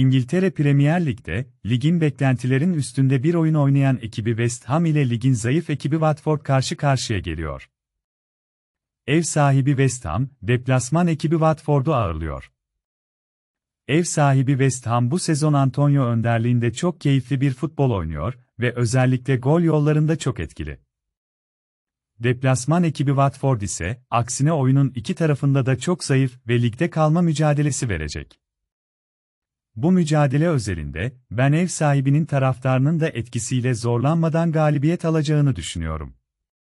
İngiltere Premier Lig'de, ligin beklentilerin üstünde bir oyun oynayan ekibi West Ham ile ligin zayıf ekibi Watford karşı karşıya geliyor. Ev sahibi West Ham, deplasman ekibi Watford'u ağırlıyor. Ev sahibi West Ham bu sezon Antonio önderliğinde çok keyifli bir futbol oynuyor ve özellikle gol yollarında çok etkili. Deplasman ekibi Watford ise, aksine oyunun iki tarafında da çok zayıf ve ligde kalma mücadelesi verecek. Bu mücadele özelinde, ben ev sahibinin taraftarının da etkisiyle zorlanmadan galibiyet alacağını düşünüyorum.